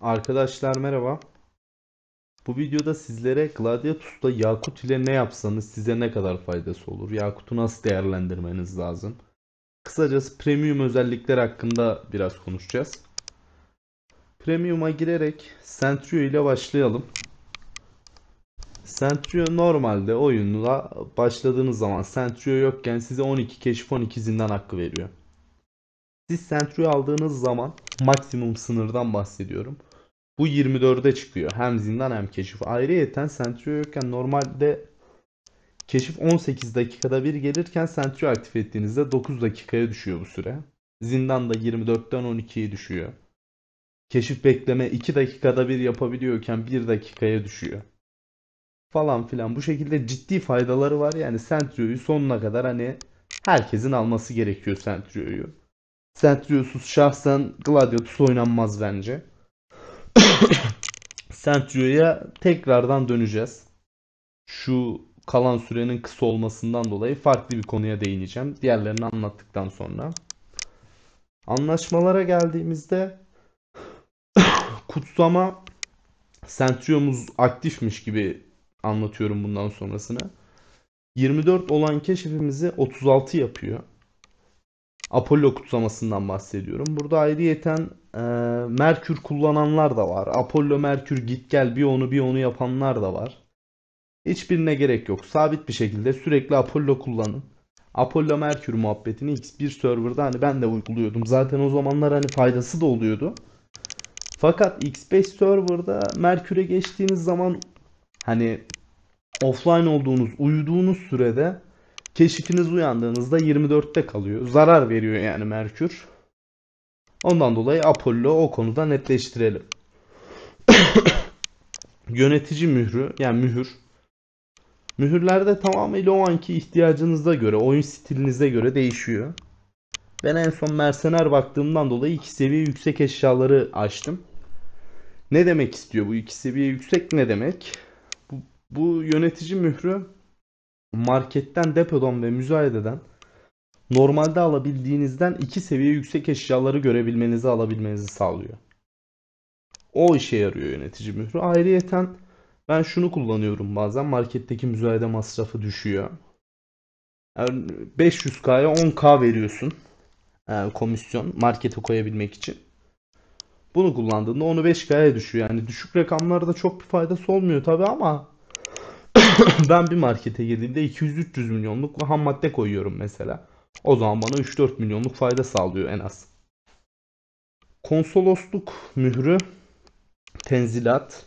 Arkadaşlar merhaba. Bu videoda sizlere Gladiatus'ta Yakut ile ne yapsanız size ne kadar faydası olur? Yakut'u nasıl değerlendirmeniz lazım? Kısacası premium özellikler hakkında biraz konuşacağız. Premium'a girerek Centrio ile başlayalım. Centrio normalde oyunla başladığınız zaman Centrio yokken size 12 keşif 12 zindan hakkı veriyor. Siz Centrio aldığınız zaman maksimum sınırdan bahsediyorum. Bu 24'e çıkıyor. Hem zindan hem keşif. Ayrıyeten sentriyo yokken normalde keşif 18 dakikada bir gelirken sentriyo aktif ettiğinizde 9 dakikaya düşüyor bu süre. Zindan da 24'ten 12'ye düşüyor. Keşif bekleme 2 dakikada bir yapabiliyorken 1 dakikaya düşüyor. Falan filan bu şekilde ciddi faydaları var. Yani sentriyoyu sonuna kadar hani herkesin alması gerekiyor sentriyoyu. Sentriosuz şahsen Gladiatus oynanmaz bence. Sentrio'ya tekrardan döneceğiz. Şu kalan sürenin kısa olmasından dolayı farklı bir konuya değineceğim. Diğerlerini anlattıktan sonra. Anlaşmalara geldiğimizde kutsama Sentriomuz aktifmiş gibi anlatıyorum bundan sonrasını. 24 olan keşifimizi 36 yapıyor. Apollo kutlamasından bahsediyorum. Burada ayrıyeten e, Merkür kullananlar da var. Apollo Merkür git gel bir onu bir onu yapanlar da var. Hiçbirine gerek yok. Sabit bir şekilde sürekli Apollo kullanın. Apollo Merkür muhabbetini X1 serverda hani ben de uyguluyordum. Zaten o zamanlar hani faydası da oluyordu. Fakat X5 serverda Merkür'e geçtiğiniz zaman hani offline olduğunuz, uyuduğunuz sürede keşifiniz uyandığınızda 24'te kalıyor. Zarar veriyor yani Merkür. Ondan dolayı Apollo o konuda netleştirelim. Yönetici mührü yani mühür. Mühürlerde tamamıyla o anki ihtiyacınıza göre, oyun stilinize göre değişiyor. Ben en son mersener baktığımdan dolayı iki seviye yüksek eşyaları açtım. Ne demek istiyor bu iki seviye yüksek ne demek? Bu, bu yönetici mührü marketten, depodan ve müzayededen normalde alabildiğinizden iki seviye yüksek eşyaları görebilmenizi alabilmenizi sağlıyor. O işe yarıyor yönetici mührü. Ayrıyeten ben şunu kullanıyorum bazen marketteki müzayede masrafı düşüyor. Yani 500K'ya 10K veriyorsun e, komisyon markete koyabilmek için. Bunu kullandığında onu 5K'ya düşüyor. Yani düşük rakamlarda çok bir faydası olmuyor tabi ama ben bir markete girdiğimde 200-300 milyonluk ham madde koyuyorum mesela. O zaman bana 3-4 milyonluk fayda sağlıyor en az. Konsolosluk mührü, tenzilat.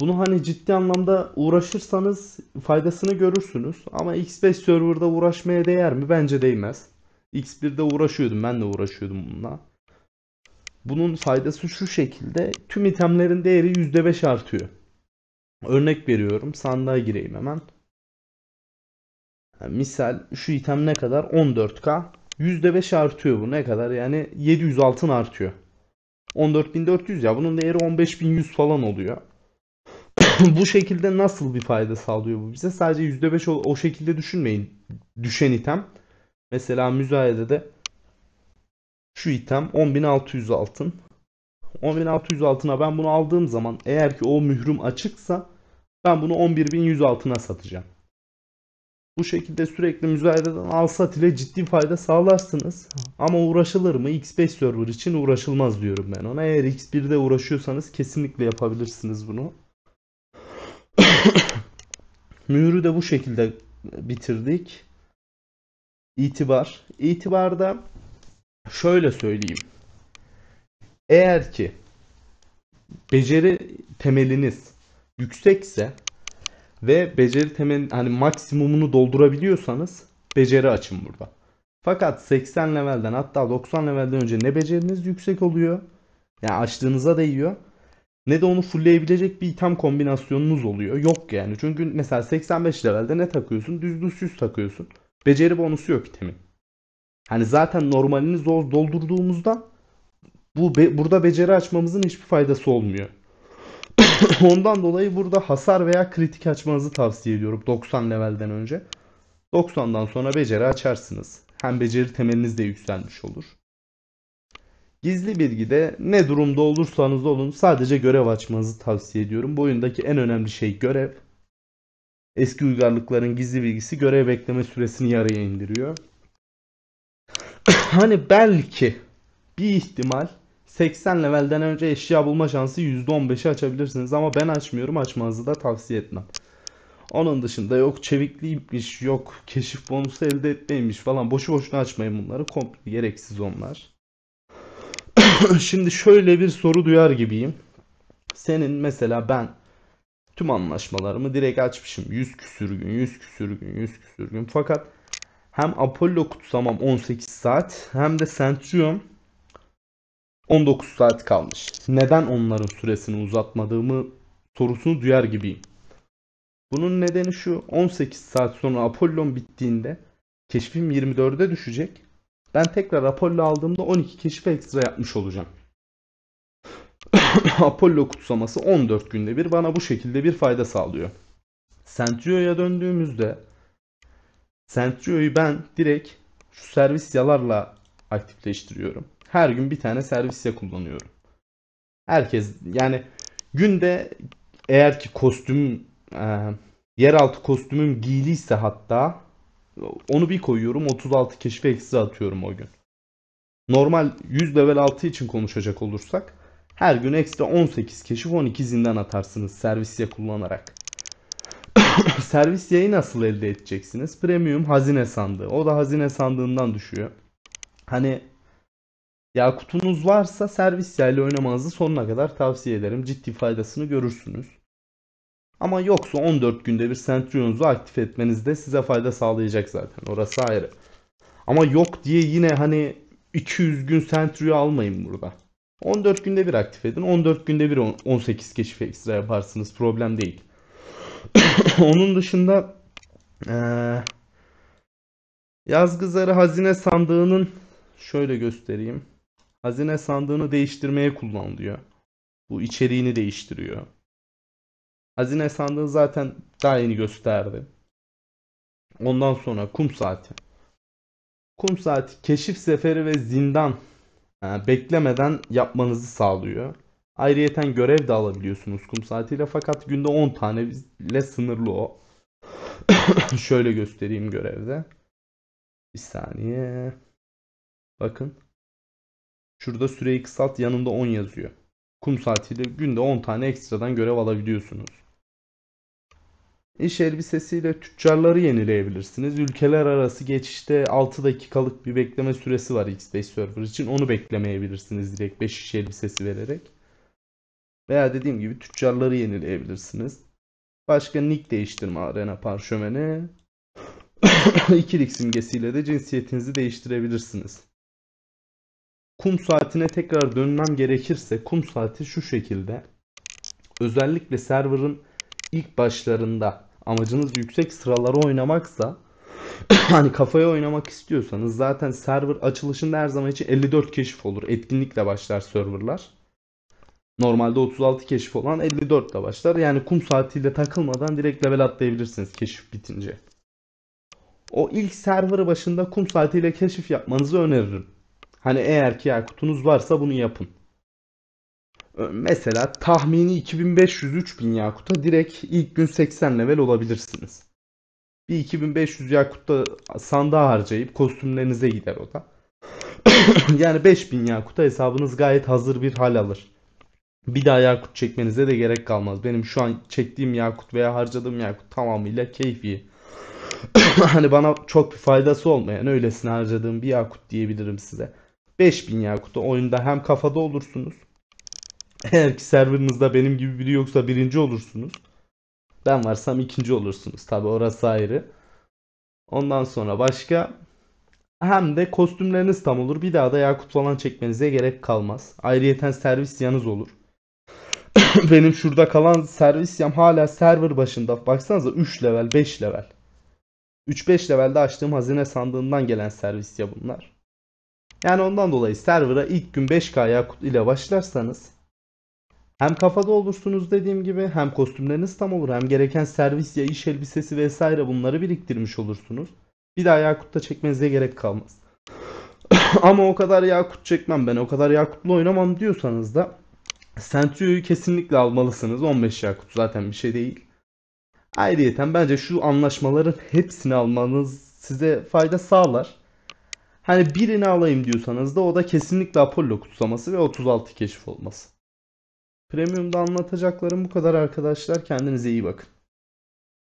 Bunu hani ciddi anlamda uğraşırsanız faydasını görürsünüz. Ama X5 server'da uğraşmaya değer mi? Bence değmez. X1'de uğraşıyordum. Ben de uğraşıyordum bununla. Bunun faydası şu şekilde. Tüm itemlerin değeri %5 artıyor. Örnek veriyorum. Sandığa gireyim hemen. Yani misal şu item ne kadar? 14k. %5 artıyor bu. Ne kadar? Yani 700 altın artıyor. 14.400 ya. Bunun değeri 15.100 falan oluyor. bu şekilde nasıl bir fayda sağlıyor bu bize? Sadece %5 o, o şekilde düşünmeyin. Düşen item. Mesela müzayede de şu item 10.600 altın. 10600 altına ben bunu aldığım zaman eğer ki o mührüm açıksa ben bunu 11100 altına satacağım. Bu şekilde sürekli müzayededen al sat ile ciddi fayda sağlarsınız. Ama uğraşılır mı? X5 server için uğraşılmaz diyorum ben ona. Eğer X1'de uğraşıyorsanız kesinlikle yapabilirsiniz bunu. Mührü de bu şekilde bitirdik. İtibar. İtibarda şöyle söyleyeyim. Eğer ki beceri temeliniz yüksekse ve beceri temel hani maksimumunu doldurabiliyorsanız beceri açın burada. Fakat 80 levelden hatta 90 levelden önce ne beceriniz yüksek oluyor. Yani açtığınıza değiyor. Ne de onu fullleyebilecek bir item kombinasyonunuz oluyor. Yok yani. Çünkü mesela 85 levelde ne takıyorsun? Düz düz 100 takıyorsun. Beceri bonusu yok itemin. Hani zaten normalini zor doldurduğumuzda bu be, burada beceri açmamızın hiçbir faydası olmuyor. Ondan dolayı burada hasar veya kritik açmanızı tavsiye ediyorum 90 levelden önce. 90'dan sonra beceri açarsınız. Hem beceri temeliniz de yükselmiş olur. Gizli bilgide ne durumda olursanız olun sadece görev açmanızı tavsiye ediyorum. Bu oyundaki en önemli şey görev. Eski uygarlıkların gizli bilgisi görev bekleme süresini yarıya indiriyor. hani belki bir ihtimal 80 levelden önce eşya bulma şansı %15'i açabilirsiniz ama ben açmıyorum açmanızı da tavsiye etmem. Onun dışında yok çevikliymiş yok keşif bonusu elde etmeymiş falan boşu boşuna açmayın bunları komple gereksiz onlar. Şimdi şöyle bir soru duyar gibiyim. Senin mesela ben tüm anlaşmalarımı direkt açmışım. 100 küsür gün, 100 küsür gün, 100 küsür gün. Fakat hem Apollo kutsamam 18 saat hem de Centurion 19 saat kalmış. Neden onların süresini uzatmadığımı sorusunu duyar gibiyim. Bunun nedeni şu 18 saat sonra Apollon bittiğinde keşfim 24'e düşecek. Ben tekrar Apollo aldığımda 12 keşif ekstra yapmış olacağım. Apollo kutsaması 14 günde bir bana bu şekilde bir fayda sağlıyor. Centrio'ya döndüğümüzde Centrio'yu ben direkt şu servis yalarla aktifleştiriyorum. Her gün bir tane servise kullanıyorum. Herkes yani günde eğer ki kostüm e, yeraltı kostümüm giyiliyse hatta onu bir koyuyorum 36 keşfe eksi atıyorum o gün. Normal 100 level 6 için konuşacak olursak her gün ekstra 18 keşif 12 zindan atarsınız servisye kullanarak. servisyeyi nasıl elde edeceksiniz? Premium hazine sandığı. O da hazine sandığından düşüyor. Hani ya kutunuz varsa servis yayla oynamanızı sonuna kadar tavsiye ederim. Ciddi faydasını görürsünüz. Ama yoksa 14 günde bir sentriyonuzu aktif etmeniz de size fayda sağlayacak zaten. Orası ayrı. Ama yok diye yine hani 200 gün Centurion almayın burada. 14 günde bir aktif edin. 14 günde bir 18 keşif ekstra yaparsınız. Problem değil. Onun dışında ee, Yazgı Zarı Hazine Sandığı'nın şöyle göstereyim hazine sandığını değiştirmeye kullan diyor. Bu içeriğini değiştiriyor. Hazine sandığı zaten daha yeni gösterdi. Ondan sonra kum saati. Kum saati keşif seferi ve zindan yani e, beklemeden yapmanızı sağlıyor. Ayrıyeten görev de alabiliyorsunuz kum saatiyle fakat günde 10 tane ile sınırlı o. Şöyle göstereyim görevde. Bir saniye. Bakın. Şurada süreyi kısalt yanında 10 yazıyor. Kum saatiyle günde 10 tane ekstradan görev alabiliyorsunuz. İş elbisesiyle tüccarları yenileyebilirsiniz. Ülkeler arası geçişte 6 dakikalık bir bekleme süresi var X5 Server için. Onu beklemeyebilirsiniz direkt 5 iş elbisesi vererek. Veya dediğim gibi tüccarları yenileyebilirsiniz. Başka nick değiştirme arena parşömeni. İkilik simgesiyle de cinsiyetinizi değiştirebilirsiniz kum saatine tekrar dönmem gerekirse kum saati şu şekilde. Özellikle server'ın ilk başlarında amacınız yüksek sıraları oynamaksa hani kafaya oynamak istiyorsanız zaten server açılışında her zaman için 54 keşif olur. Etkinlikle başlar serverlar. Normalde 36 keşif olan 54 ile başlar. Yani kum saatiyle takılmadan direkt level atlayabilirsiniz keşif bitince. O ilk server başında kum saatiyle keşif yapmanızı öneririm. Hani eğer ki Yakut'unuz varsa bunu yapın. Mesela tahmini 2500-3000 Yakut'a direkt ilk gün 80 level olabilirsiniz. Bir 2500 Yakut'ta sandığa harcayıp kostümlerinize gider o da. yani 5000 Yakut'a hesabınız gayet hazır bir hal alır. Bir daha Yakut çekmenize de gerek kalmaz. Benim şu an çektiğim Yakut veya harcadığım Yakut tamamıyla keyfi. hani bana çok bir faydası olmayan öylesine harcadığım bir Yakut diyebilirim size. 5000 Yakut'a oyunda hem kafada olursunuz. Eğer ki serverınızda benim gibi biri yoksa birinci olursunuz. Ben varsam ikinci olursunuz. Tabi orası ayrı. Ondan sonra başka hem de kostümleriniz tam olur. Bir daha da yakut falan çekmenize gerek kalmaz. Ayrıyeten servis yanız olur. Benim şurada kalan servis yam hala server başında. Baksanıza 3 level 5 level. 3-5 levelde açtığım hazine sandığından gelen servis ya bunlar. Yani ondan dolayı server'a ilk gün 5K yakut ile başlarsanız hem kafada olursunuz dediğim gibi hem kostümleriniz tam olur hem gereken servis ya iş elbisesi vesaire bunları biriktirmiş olursunuz. Bir daha Yakut'ta çekmenize gerek kalmaz. Ama o kadar Yakut çekmem ben o kadar Yakut'la oynamam diyorsanız da Sentio'yu kesinlikle almalısınız. 15 Yakut zaten bir şey değil. Ayrıyeten bence şu anlaşmaların hepsini almanız size fayda sağlar. Hani birini alayım diyorsanız da o da kesinlikle Apollo kutsaması ve 36 keşif olması. Premium'da anlatacaklarım bu kadar arkadaşlar. Kendinize iyi bakın.